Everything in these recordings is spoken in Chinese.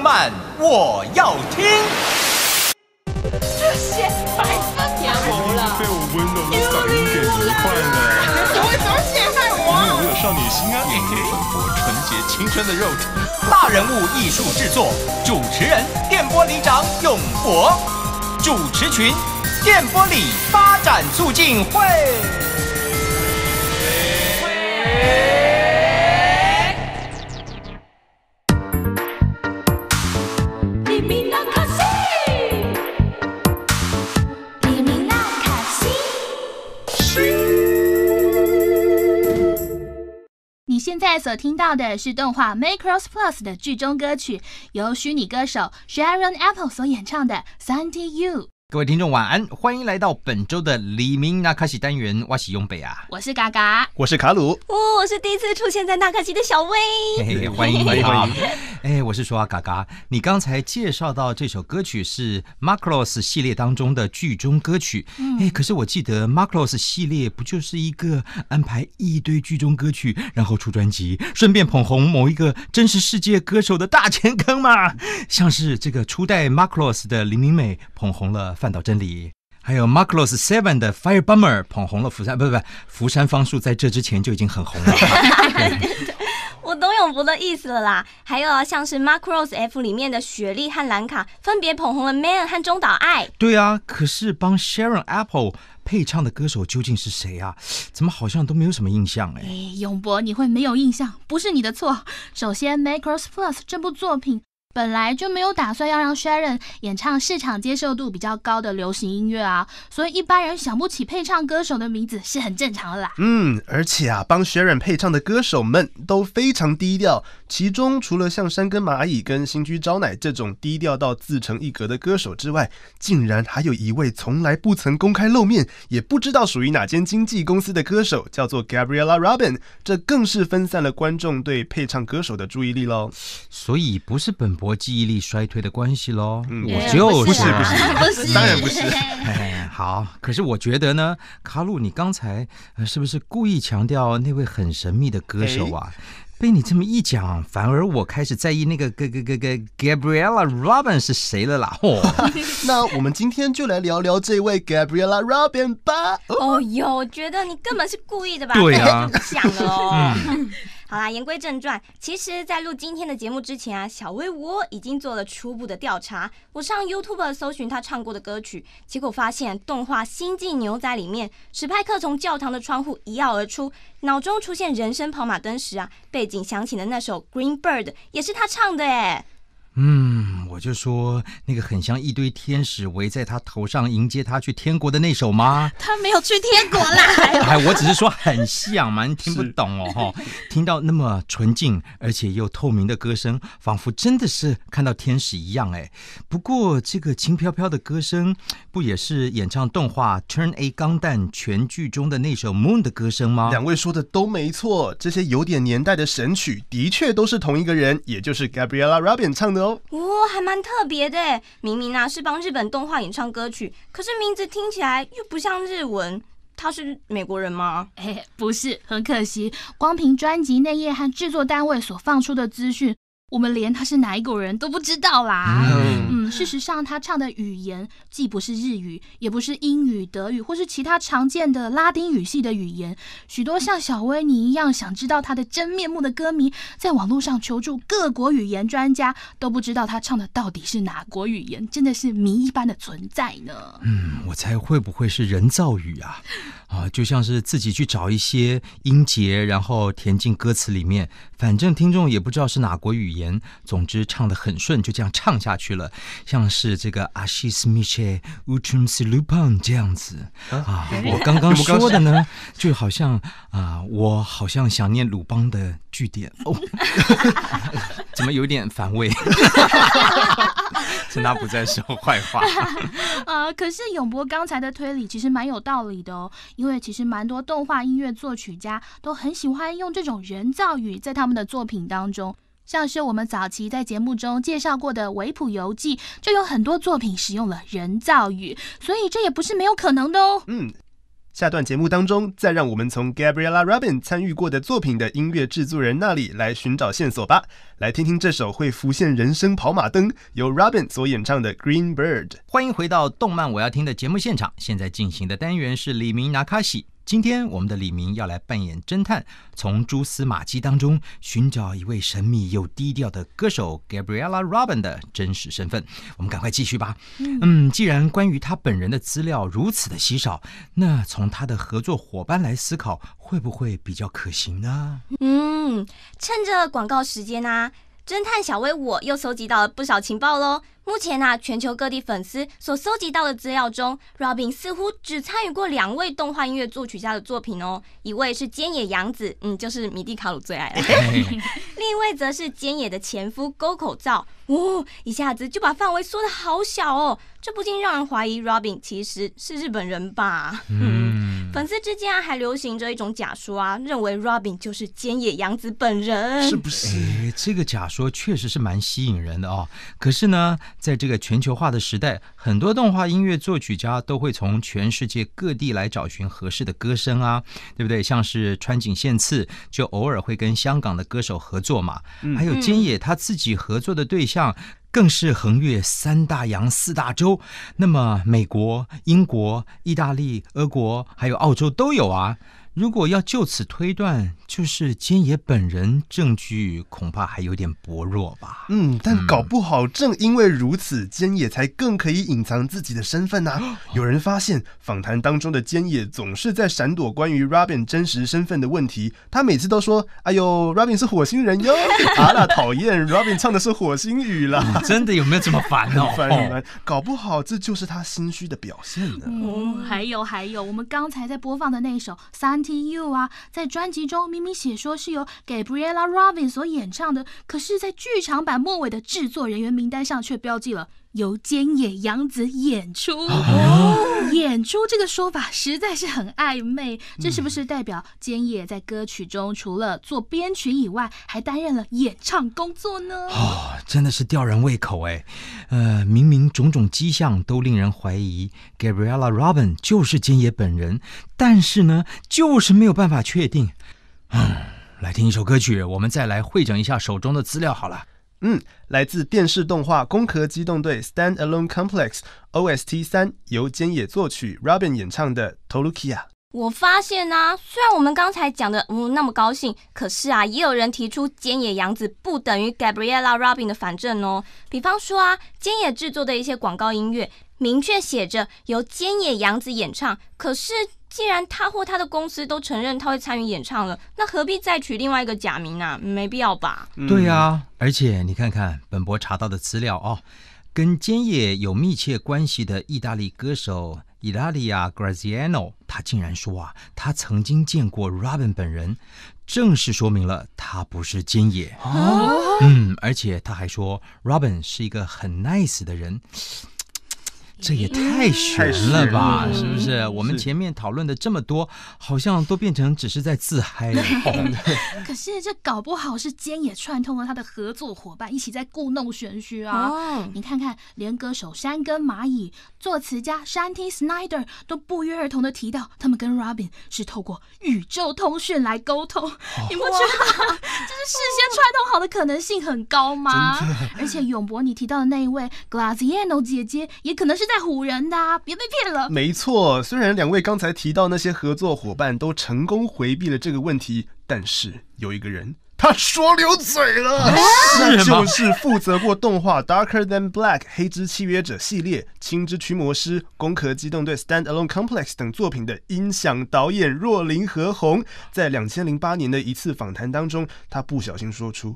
慢，我要听。这些白色棉花了，被我温柔的嗓音给迷幻了。你怎么陷害我？因为，我有少女心啊！电波里纯洁青春的肉体。大人物艺术制作，主持人电波里长永博，主持群电波里发展促进会。现在所听到的是动画《Makross Plus》的剧中歌曲，由虚拟歌手 Sharon Apple 所演唱的《Sunny You》。各位听众晚安，欢迎来到本周的黎明纳卡西单元哇喜拥北啊，我是嘎嘎，我是卡鲁，哦，我是第一次出现在纳卡西的小薇，欢迎欢迎欢迎，哎，我是说啊，嘎嘎，你刚才介绍到这首歌曲是 Markos 系列当中的剧中歌曲，哎，可是我记得 Markos 系列不就是一个安排一堆剧中歌曲，然后出专辑，顺便捧红某一个真实世界歌手的大前坑嘛？像是这个初代 Markos 的黎明美捧红了。范岛真理，还有 Macross e v e n 的 Fire Bomber 捧红了釜山，不不不，山方树在这之前就已经很红了。我懂永博的意思了啦。还有啊，像是 Macross F 里面的雪莉和兰卡，分别捧红了 Man 和中岛爱。对啊，可是帮 Sharon Apple 配唱的歌手究竟是谁啊？怎么好像都没有什么印象哎？永博，你会没有印象，不是你的错。首先，Macross Plus 这部作品。本来就没有打算要让 Sharon 演唱市场接受度比较高的流行音乐啊，所以一般人想不起配唱歌手的名字是很正常的啦。嗯，而且啊，帮 Sharon 配唱的歌手们都非常低调。其中除了像山根蚂蚁跟新居招奶这种低调到自成一格的歌手之外，竟然还有一位从来不曾公开露面，也不知道属于哪间经纪公司的歌手，叫做 Gabriella Robin。这更是分散了观众对配唱歌手的注意力喽。所以不是本博记忆力衰退的关系喽，我就不是不是，当然不是。好，可是我觉得呢，卡路，你刚才是不是故意强调那位很神秘的歌手啊？被你这么一讲，反而我开始在意那个格格格格 Gabriella Robin 是谁了啦。哦 那我们今天就来聊聊这位 Gabriella Robin 吧。哦哟，我觉得你根本是故意的吧？对啊，讲哦。好啦，言归正传。其实，在录今天的节目之前啊，小薇我已经做了初步的调查。我上 YouTube 搜寻他唱过的歌曲，结果发现动画《星际牛仔》里面史派克从教堂的窗户一跃而出，脑中出现人生跑马灯时啊，背景响起的那首《Green Bird》也是他唱的哎。嗯，我就说那个很像一堆天使围在他头上迎接他去天国的那首吗？他没有去天国啦！哎，我只是说很像嘛，你听不懂哦哈。听到那么纯净而且又透明的歌声，仿佛真的是看到天使一样哎。不过这个轻飘飘的歌声，不也是演唱动画《Turn A 钢弹》全剧中的那首《Moon》的歌声吗？两位说的都没错，这些有点年代的神曲，的确都是同一个人，也就是 Gabriella Rubin 唱的。哇，还蛮特别的。明明呢是帮日本动画演唱歌曲，可是名字听起来又不像日文。他是美国人吗？哎，不是很可惜。光凭专辑内页和制作单位所放出的资讯，我们连他是哪一国人都不知道啦。事实上，他唱的语言既不是日语，也不是英语、德语，或是其他常见的拉丁语系的语言。许多像小威尼一样想知道他的真面目的歌迷，在网络上求助各国语言专家，都不知道他唱的到底是哪国语言，真的是谜一般的存在呢。嗯，我猜会不会是人造语啊？啊，就像是自己去找一些音节，然后填进歌词里面，反正听众也不知道是哪国语言。总之，唱的很顺，就这样唱下去了。像是这个阿西斯米切乌春斯鲁邦这样子啊，我刚刚说的呢，就好像啊，我好像想念鲁邦的据点哦，怎么有点反胃？趁 他不在说坏话啊！可是永博刚才的推理其实蛮有道理的哦，因为其实蛮多动画音乐作曲家都很喜欢用这种人造语在他们的作品当中。像是我们早期在节目中介绍过的《维普游记》，就有很多作品使用了人造语，所以这也不是没有可能的哦。嗯，下段节目当中，再让我们从 Gabriella Robin 参与过的作品的音乐制作人那里来寻找线索吧。来听听这首会浮现人声跑马灯，由 Robin 所演唱的《Green Bird》。欢迎回到《动漫我要听》的节目现场，现在进行的单元是李明拿卡西。今天我们的李明要来扮演侦探，从蛛丝马迹当中寻找一位神秘又低调的歌手 Gabriella Robin 的真实身份。我们赶快继续吧。嗯，既然关于他本人的资料如此的稀少，那从他的合作伙伴来思考会不会比较可行呢？嗯，趁着广告时间呢。侦探小薇，我又搜集到了不少情报喽。目前呢，全球各地粉丝所搜集到的资料中，Robin 似乎只参与过两位动画音乐作曲家的作品哦。一位是菅野洋子，嗯，就是米蒂卡鲁最爱了；另一位则是菅野的前夫沟口照。哦，一下子就把范围缩的好小哦。这不禁让人怀疑，Robin 其实是日本人吧？嗯，粉丝之间还流行着一种假说啊，认为 Robin 就是菅野洋子本人，是不是？哎，这个假说确实是蛮吸引人的哦。可是呢，在这个全球化的时代，很多动画音乐作曲家都会从全世界各地来找寻合适的歌声啊，对不对？像是川井宪次就偶尔会跟香港的歌手合作嘛，还有菅野他自己合作的对象。更是横越三大洋、四大洲，那么美国、英国、意大利、俄国还有澳洲都有啊。如果要就此推断，就是坚野本人证据恐怕还有点薄弱吧。嗯，但搞不好正因为如此，坚野才更可以隐藏自己的身份呢。有人发现访谈当中的坚野总是在闪躲关于 Robin 真实身份的问题，他每次都说：“哎呦，Robin 是火星人哟！” 啊啦，讨厌，Robin 唱的是火星语啦。真的有没有这么烦哦？搞不好这就是他心虚的表现呢。嗯，还有还有，我们刚才在播放的那首三。T.U. 啊，在专辑中明明写说是由 g a Briella r o b i n 所演唱的，可是，在剧场版末尾的制作人员名单上却标记了由菅野洋子演出哦，演出这个说法实在是很暧昧，这是不是代表菅野在歌曲中除了做编曲以外，还担任了演唱工作呢？真的是吊人胃口哎，呃，明明种种迹象都令人怀疑 Gabriella Robin 就是金野本人，但是呢，就是没有办法确定。嗯，来听一首歌曲，我们再来汇总一下手中的资料好了。嗯，来自电视动画《攻壳机动队》Stand Alone Complex OST 三，由间野作曲，Robin 演唱的 t o l u k i a 我发现呢，虽然我们刚才讲的嗯那么高兴，可是啊，也有人提出菅野洋子不等于 Gabriella Robin 的反证哦。比方说啊，菅野制作的一些广告音乐，明确写着由菅野洋子演唱。可是既然他或他的公司都承认他会参与演唱了，那何必再取另外一个假名啊？没必要吧？对啊，而且你看看本博查到的资料哦，跟菅野有密切关系的意大利歌手。意大利亚 Graziano，他竟然说啊，他曾经见过 Robin 本人，正式说明了他不是间野。嗯，而且他还说，Robin 是一个很 nice 的人。这也太悬了吧，是不是？我们前面讨论的这么多，好像都变成只是在自嗨了。可是这搞不好是坚也串通了他的合作伙伴一起在故弄玄虚啊！你看看，连歌手山根蚂蚁、作词家山 T Snyder 都不约而同的提到，他们跟 Robin 是透过宇宙通讯来沟通，你不觉得这 是事先串通好的可能性很高吗？而且永博你提到的那一位 Glassiano 姐姐，也可能是。在唬人的，别被骗了。没错，虽然两位刚才提到那些合作伙伴都成功回避了这个问题，但是有一个人，他说流嘴了，那就是负责过动画《Darker Than Black 黑之契约者》系列、《青之驱魔师》、《攻壳机动队 Stand Alone Complex》等作品的音响导演若林和宏，在两千零八年的一次访谈当中，他不小心说出，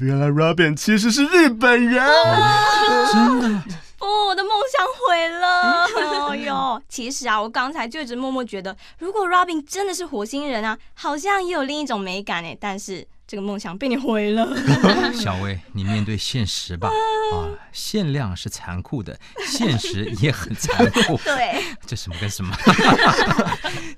原来 Robin 其实是日本人，真的。不，我的梦想毁了。哎呦，其实啊，我刚才就一直默默觉得，如果 Robin 真的是火星人啊，好像也有另一种美感哎，但是。这个梦想被你毁了，小薇，你面对现实吧 啊！限量是残酷的，现实也很残酷。对，这什么跟什么？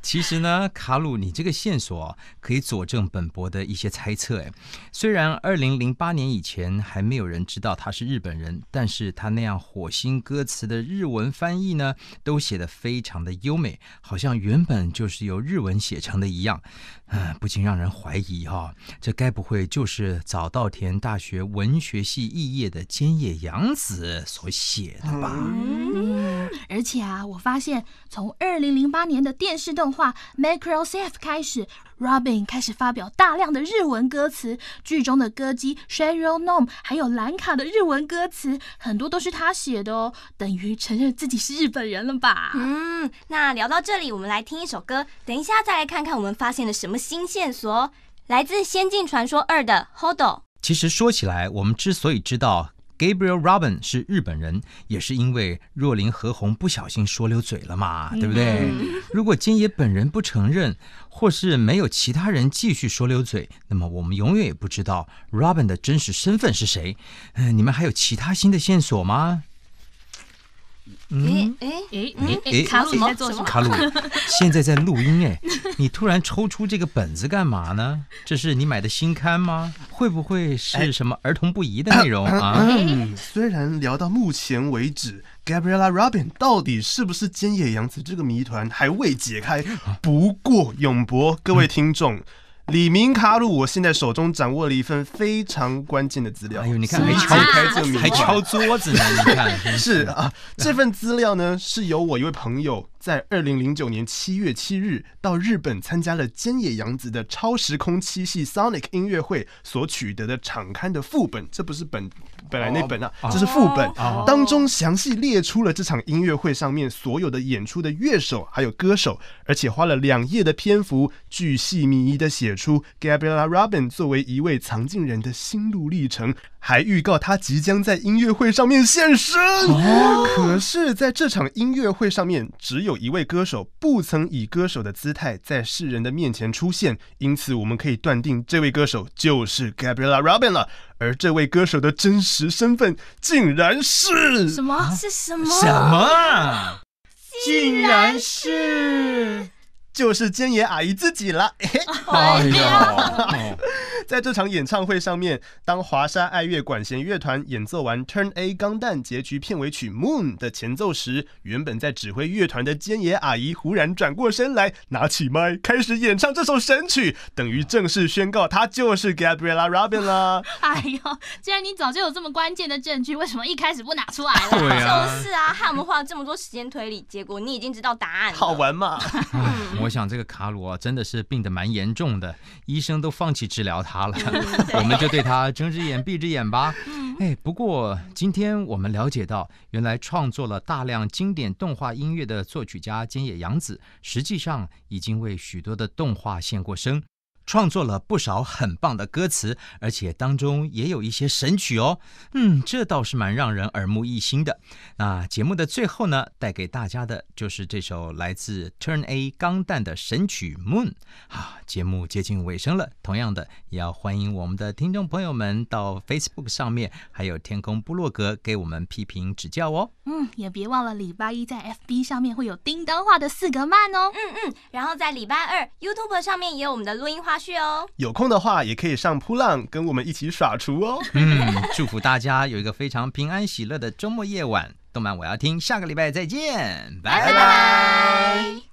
其实呢，卡鲁，你这个线索可以佐证本博的一些猜测。哎，虽然二零零八年以前还没有人知道他是日本人，但是他那样火星歌词的日文翻译呢，都写得非常的优美，好像原本就是由日文写成的一样，嗯，不禁让人怀疑哈，这。该不会就是早稻田大学文学系毕业的菅野洋子所写的吧？嗯，而且啊，我发现从二零零八年的电视动画《Microsoft》开始，Robin 开始发表大量的日文歌词，剧中的歌姬 Sheryl Nome 还有兰卡的日文歌词，很多都是他写的哦，等于承认自己是日本人了吧？嗯，那聊到这里，我们来听一首歌，等一下再来看看我们发现了什么新线索。来自《仙境传说二》的 h o d o 其实说起来，我们之所以知道 Gabriel Robin 是日本人，也是因为若林和红不小心说溜嘴了嘛，对不对？如果金爷本人不承认，或是没有其他人继续说溜嘴，那么我们永远也不知道 Robin 的真实身份是谁。嗯，你们还有其他新的线索吗？哎哎哎！你卡鲁在做什么？卡鲁现在在录音哎！你突然抽出这个本子干嘛呢？这是你买的新刊吗？会不会是什么儿童不宜的内容啊？虽然聊到目前为止，Gabriella Robin 到底是不是菅野洋子这个谜团还未解开，不过永博各位听众。李明卡鲁，我现在手中掌握了一份非常关键的资料。哎呦，你看，敲开这 还敲桌子呢！你看，是啊，这份资料呢，是由我一位朋友。在二零零九年七月七日，到日本参加了菅野洋子的超时空七系 Sonic 音乐会所取得的场刊的副本，这不是本本来那本啊，这是副本当中详细列出了这场音乐会上面所有的演出的乐手还有歌手，而且花了两页的篇幅，巨细靡遗的写出 Gabriella Robin 作为一位藏镜人的心路历程。还预告他即将在音乐会上面现身。可是，在这场音乐会上面，只有一位歌手不曾以歌手的姿态在世人的面前出现，因此我们可以断定，这位歌手就是 Gabriela Robin 了。而这位歌手的真实身份，竟然是什么？是什么？什么？竟然是。就是兼野阿姨自己了。哎呀！在这场演唱会上面，当华沙爱乐管弦乐团演奏完《Turn A》钢弹结局片尾曲《Moon》的前奏时，原本在指挥乐团的兼野阿姨忽然转过身来，拿起麦开始演唱这首神曲，等于正式宣告她就是 Gabriella Robin 啦。哎呦，既然你早就有这么关键的证据，为什么一开始不拿出来呢？就是啊，害我们花了这么多时间推理，结果你已经知道答案。好玩嘛。我想这个卡罗真的是病得蛮严重的，医生都放弃治疗他了，我们就对他睁只眼闭只眼吧。哎，不过今天我们了解到，原来创作了大量经典动画音乐的作曲家菅野洋子，实际上已经为许多的动画献过声。创作了不少很棒的歌词，而且当中也有一些神曲哦。嗯，这倒是蛮让人耳目一新的。那节目的最后呢，带给大家的就是这首来自 Turn A 钢弹的神曲《Moon》。啊，节目接近尾声了，同样的，也要欢迎我们的听众朋友们到 Facebook 上面，还有天空部落格给我们批评指教哦。嗯，也别忘了礼拜一在 FB 上面会有叮当画的四格曼哦。嗯嗯，然后在礼拜二 YouTube 上面也有我们的录音花。去哦，有空的话也可以上扑浪，跟我们一起耍厨哦。嗯，祝福大家有一个非常平安喜乐的周末夜晚。动漫我要听，下个礼拜再见，拜拜。